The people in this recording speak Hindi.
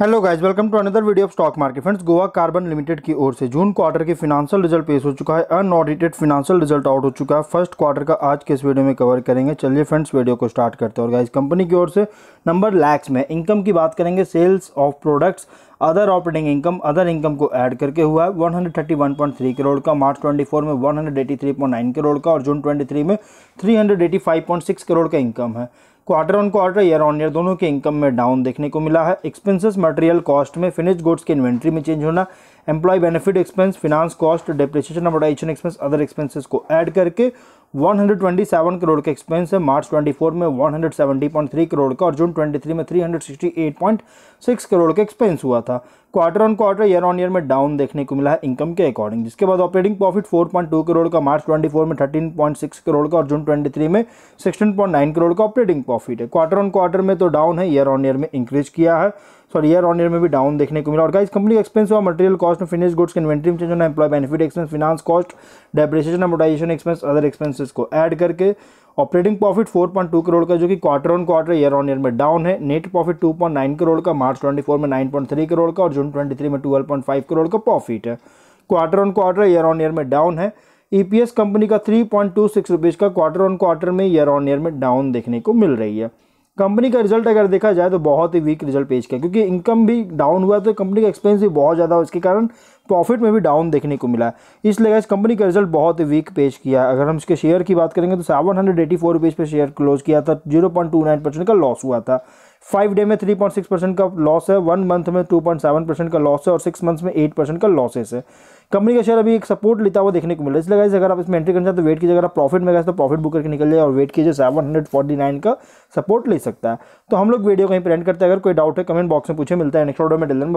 hello guys welcome to another video of stock market friends Goa carbon limited की ओर से जून क्वार्टर के फिनांशियल रिजल्ट पेश हो चुका है अनऑडिटेड फिनांशियल रिजल्ट आउट हो चुका है फर्स्ट क्वार्टर का आज के इस वीडियो में कवर करेंगे चलिए फ्रेंड्स वीडियो को स्टार्ट करते हैं और गाइस कंपनी की ओर से नंबर लैक्स में इनकम की बात करेंगे sales of products other operating income other income को ऐड करके हुआ है 131.3 करोड़ का मार्च 24 में 183.9 करोड़ का और जून 23 में 385.6 करोड़ का इनकम है quarter on quarter year on year दोनों के इनकम में डाउन देखने को मिला है एक्सपेंसेस मटेरियल कॉस्ट में फिनिश गुड्स के इन्वेंट्री में चेंज होना employ benefit expense finance cost depreciation amortisation expense other expenses को ऐड करके 127 करोड़ का एक्सपेंस है मार्च 24 में 170.3 करोड़ का और जून 23 में 368.6 करोड़ का एक्सपेंस हुआ था quarter on quarter year on year में डाउन देखने को मिला है इनकम के अकॉर्डिंग जिसके बाद ऑपरेटिंग प्रॉफिट 4.2 करोड़ का मार्च 24 में 13.6 करोड़ का और जून 23 में 16.9 करोड़ का ऑपरेटिंग प्रॉफिट है क्वार्टर ऑन क्वार्टर में तो डाउन है ईयर ऑन ईयर में इंक्रीज किया है सॉरी ईयर ऑन ईयर में भी डाउन देखने को मिला और इस कंपनी एक्सपेंस और मटेरियल कॉस्ट में फिनिश गुड्स इन्वेंट्री में चेंज होना employ benefit expense finance cost depression amortisation expense other expenses को एड करके ऑपरेटिंग प्रॉफिट 4.2 करोड़ का जो कि quarter on quarter year on year में डाउन है नेट प्रॉफिट 2.9 करोड़ का मार्च 24 में 9.3 करोड़ का और जून 23 में 12.5 करोड़ का प्रॉफिट है quarter on quarter year on year में डाउन है ईपीएस e कंपनी का three point two six rupees का क्वार्टर ऑन क्वार्टर में ईयर ऑन ईयर में डाउन देखने को मिल रही है कंपनी का रिजल्ट अगर देखा जाए तो बहुत ही वीक रिजल्ट पेश किया क्योंकि इनकम भी डाउन हुआ तो कंपनी का एक्सपेंस भी बहुत ज़्यादा इसके कारण प्रॉफिट में भी डाउन देखने को मिला इसलिए इस कंपनी का रिजल्ट बहुत ही वीक पेश किया अगर हम इसके शेयर की बात करेंगे तो seven hundred eighty four rupees पर शेयर क्लोज किया था zero point two nine percent का लॉस हुआ था फाइव डे में थ्री पॉइंट सिक्स परसेंट का लॉस है वन मंथ में टू पॉइंट सेवन परसेंट का लॉस है और सिक्स मंथ्स में एट परसेंट का लॉसेस है कंपनी का शेयर अभी एक सपोर्ट लेता हुआ देखने को मिला इसलिए गाइस अगर आप इसमें एंट्री करना चाहते तो वेट कीजिए अगर आप प्रॉफिट में गए तो प्रॉफिट बुक करके निकल जाए और वेट कीजिए सेवन हंड्रेड फोर्टी नाइन का सपोर्ट ले सकता है तो हम लोग वीडियो कहीं प्रेंट करते हैं अगर कोई डाउट है कमेंट बॉक्स में पूछे मिलता है नेक्स्ट ऑर्डर में डिलन